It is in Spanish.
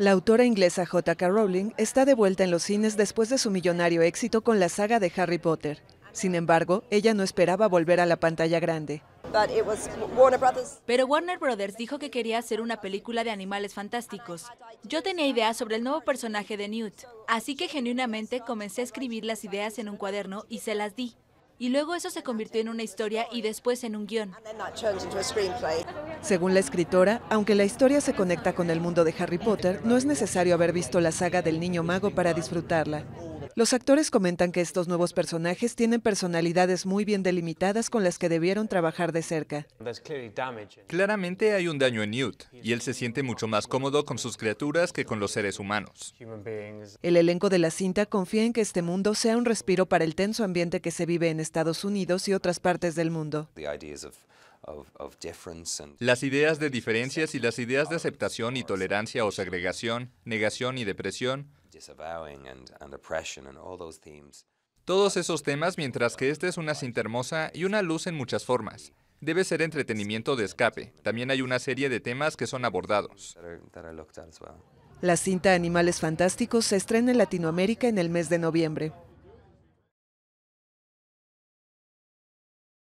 La autora inglesa J.K. Rowling está de vuelta en los cines después de su millonario éxito con la saga de Harry Potter. Sin embargo, ella no esperaba volver a la pantalla grande. Pero Warner Brothers dijo que quería hacer una película de animales fantásticos. Yo tenía ideas sobre el nuevo personaje de Newt, así que genuinamente comencé a escribir las ideas en un cuaderno y se las di y luego eso se convirtió en una historia y después en un guión. Según la escritora, aunque la historia se conecta con el mundo de Harry Potter, no es necesario haber visto la saga del niño mago para disfrutarla. Los actores comentan que estos nuevos personajes tienen personalidades muy bien delimitadas con las que debieron trabajar de cerca. Claramente hay un daño en Newt, y él se siente mucho más cómodo con sus criaturas que con los seres humanos. El elenco de la cinta confía en que este mundo sea un respiro para el tenso ambiente que se vive en Estados Unidos y otras partes del mundo. Las ideas de diferencias y las ideas de aceptación y tolerancia o segregación, negación y depresión, todos esos temas, mientras que esta es una cinta hermosa y una luz en muchas formas. Debe ser entretenimiento de escape. También hay una serie de temas que son abordados. La cinta Animales Fantásticos se estrena en Latinoamérica en el mes de noviembre.